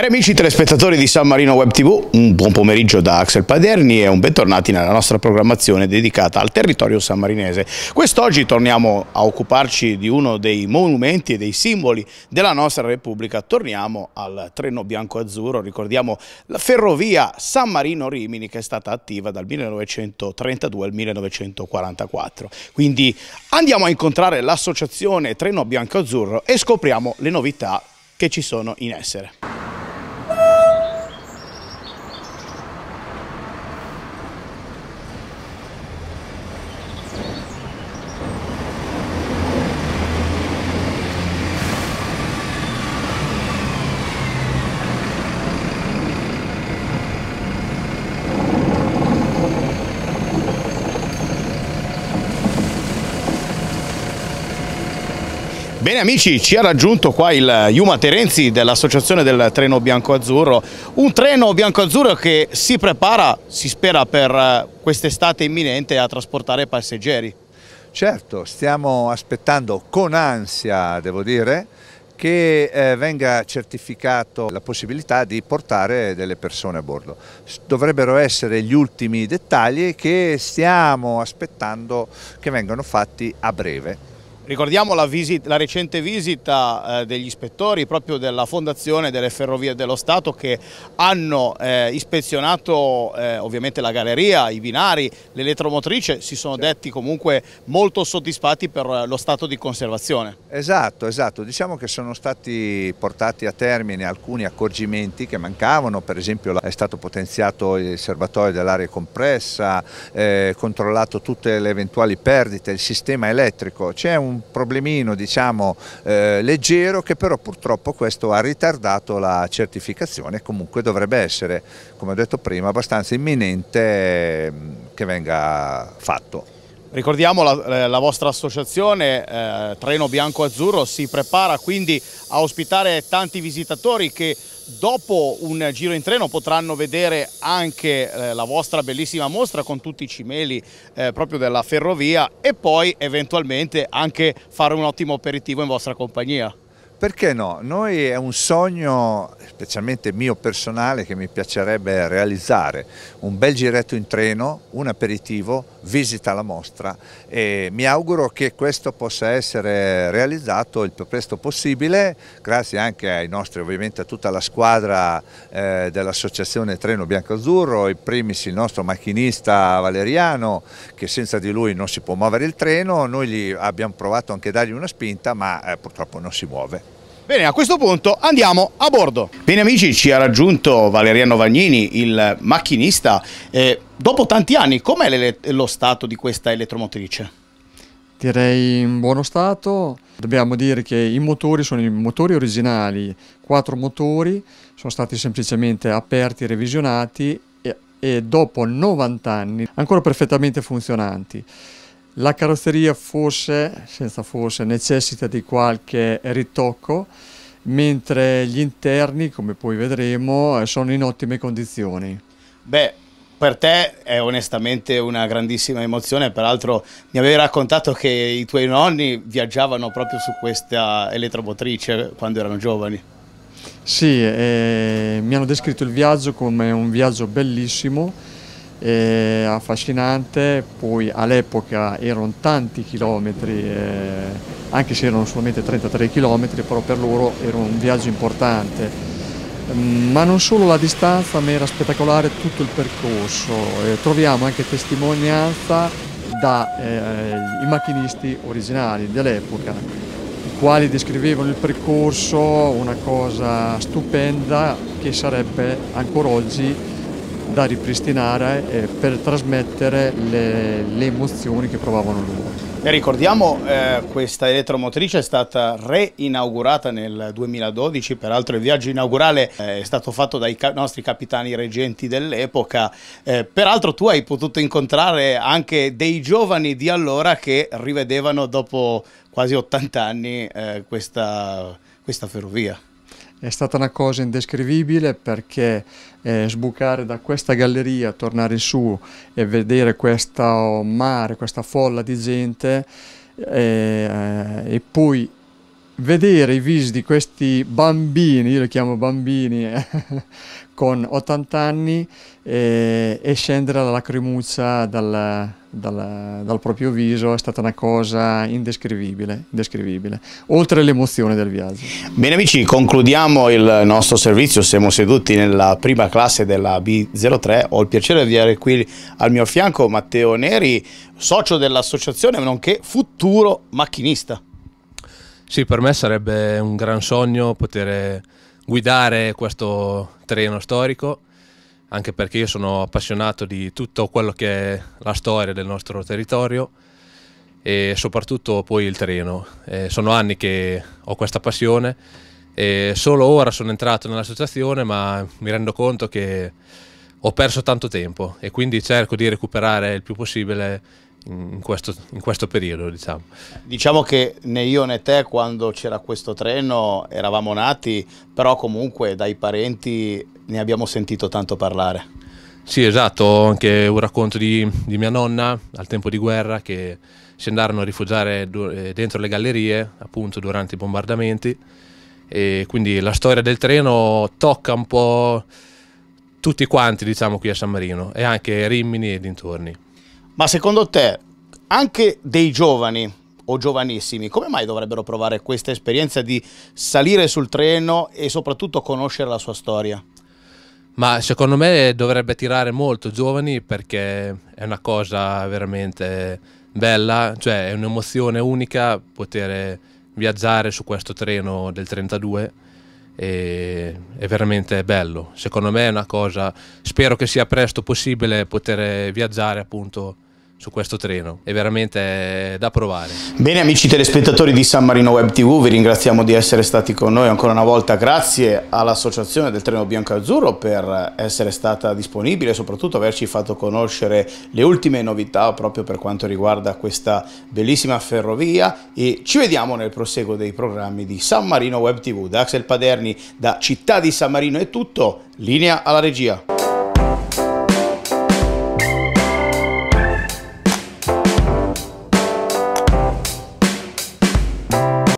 Cari amici telespettatori di San Marino Web TV, un buon pomeriggio da Axel Paderni e un bentornati nella nostra programmazione dedicata al territorio sammarinese. Quest'oggi torniamo a occuparci di uno dei monumenti e dei simboli della nostra Repubblica. Torniamo al treno bianco-azzurro, ricordiamo la ferrovia San Marino-Rimini che è stata attiva dal 1932 al 1944. Quindi andiamo a incontrare l'associazione Treno Bianco-Azzurro e scopriamo le novità che ci sono in essere. Bene amici, ci ha raggiunto qua il Yuma Terenzi dell'Associazione del Treno Bianco Azzurro, un treno bianco azzurro che si prepara, si spera per eh, quest'estate imminente a trasportare passeggeri. Certo, stiamo aspettando con ansia, devo dire, che eh, venga certificato la possibilità di portare delle persone a bordo. Dovrebbero essere gli ultimi dettagli che stiamo aspettando che vengano fatti a breve. Ricordiamo la, visit, la, recente visita eh, degli ispettori proprio della Fondazione delle Ferrovie dello Stato che hanno eh, ispezionato eh, ovviamente la galleria, i binari, l'elettromotrice, si sono certo. detti comunque molto soddisfatti per lo stato di conservazione. Esatto, esatto, diciamo che sono stati portati a termine alcuni accorgimenti che mancavano, per esempio è stato potenziato il serbatoio dell'aria compressa, eh, controllato tutte le eventuali perdite, il sistema elettrico, c'è un problemino diciamo, eh, leggero che però purtroppo questo ha ritardato la certificazione comunque dovrebbe essere, come ho detto prima, abbastanza imminente mm, che venga fatto. Ricordiamo la, eh, la, vostra associazione eh, Treno Bianco Azzurro si prepara quindi a ospitare tanti visitatori che dopo un giro in treno potranno vedere anche eh, la vostra bellissima mostra con tutti i cimeli eh, proprio della ferrovia e poi eventualmente anche fare un ottimo aperitivo in vostra compagnia. Perché no? Noi è un sogno, specialmente mio personale, che mi piacerebbe realizzare. Un bel giretto in treno, un aperitivo, visita la mostra e mi auguro che questo possa essere realizzato il più presto possibile grazie anche ai nostri ovviamente a tutta la squadra eh, dell'associazione Treno Bianco Azzurro in primis il nostro macchinista Valeriano che senza di lui non si può muovere il treno noi gli abbiamo provato anche a dargli una spinta ma eh, purtroppo non si muove. Bene, a questo punto andiamo a bordo. Bene amici, ci ha raggiunto Valeriano Vagnini, il macchinista. Eh, dopo tanti anni, com'è lo stato di questa elettromotrice? Direi in buono stato, dobbiamo dire che i motori sono i motori originali, quattro motori sono stati semplicemente aperti, revisionati e, e dopo 90 anni ancora perfettamente funzionanti. La carrozzeria forse, senza forse, necessita di qualche ritocco, mentre gli interni, come poi vedremo, sono in ottime condizioni. Beh, per te è onestamente una grandissima emozione, peraltro mi avevi raccontato che i tuoi nonni viaggiavano proprio su questa elettromotrice quando erano giovani. Sì, eh, mi hanno descritto il viaggio come un viaggio bellissimo eh, affascinante, poi all'epoca erano tanti chilometri, eh, anche se erano solamente 33 chilometri, però per loro era un viaggio importante. Mm, ma non solo la distanza, ma era spettacolare tutto il percorso. Eh, troviamo anche testimonianza dai eh, macchinisti originali dell'epoca, i quali descrivevano il percorso, una cosa stupenda che sarebbe ancora oggi da ripristinare eh, per trasmettere le, le emozioni che provavano loro. E ricordiamo eh, questa elettromotrice è stata reinaugurata nel 2012, peraltro il viaggio inaugurale eh, è stato fatto dai ca nostri capitani reggenti dell'epoca, eh, peraltro tu hai potuto incontrare anche dei giovani di allora che rivedevano dopo quasi 80 anni eh, questa, questa ferrovia. È stata una cosa indescrivibile perché eh, sbucare da questa galleria, tornare su e vedere questo mare, questa folla di gente eh, e poi vedere i visi di questi bambini, io li chiamo bambini, eh, con 80 anni eh, e scendere la lacrimuccia dal, dal, dal, proprio viso è stata una cosa indescrivibile, indescrivibile oltre l'emozione del viaggio. Bene amici, concludiamo il nostro servizio, siamo seduti nella prima classe della B03, ho il piacere di avere qui al mio fianco Matteo Neri, socio dell'associazione, nonché futuro macchinista. Sì, per me sarebbe un gran sogno poter guidare questo treno storico anche perché io sono appassionato di tutto quello che è la storia del nostro territorio e soprattutto poi il treno. Eh, sono anni che ho questa passione e solo ora sono entrato nell'associazione ma mi rendo conto che ho perso tanto tempo e quindi cerco di recuperare il più possibile in questo, in questo periodo diciamo. diciamo che né io né te quando c'era questo treno eravamo nati però comunque dai parenti ne abbiamo sentito tanto parlare. Sì, esatto, anche un racconto di, di mia nonna al tempo di guerra che si andarono a rifugiare eh, dentro le gallerie appunto durante i bombardamenti e quindi la storia del treno tocca un po' tutti quanti diciamo qui a San Marino e anche Rimini e dintorni. Ma secondo te anche dei giovani o giovanissimi come mai dovrebbero provare questa esperienza di salire sul treno e soprattutto conoscere la sua storia? Ma secondo me dovrebbe tirare molto giovani perché è una cosa veramente bella, cioè è un'emozione unica poter viaggiare su questo treno del 32 è veramente bello. Secondo me è una cosa, spero che sia presto possibile poter viaggiare appunto su questo treno. È veramente eh, da provare. Bene amici telespettatori di San Marino Web TV, vi ringraziamo di essere stati con noi ancora una volta. Grazie all'Associazione del Treno Bianco Azzurro per essere stata disponibile e soprattutto averci fatto conoscere le ultime novità proprio per quanto riguarda questa bellissima ferrovia e ci vediamo nel proseguo dei programmi di San Marino Web TV. Da Axel Paderni, da Città di San Marino è tutto, linea alla regia.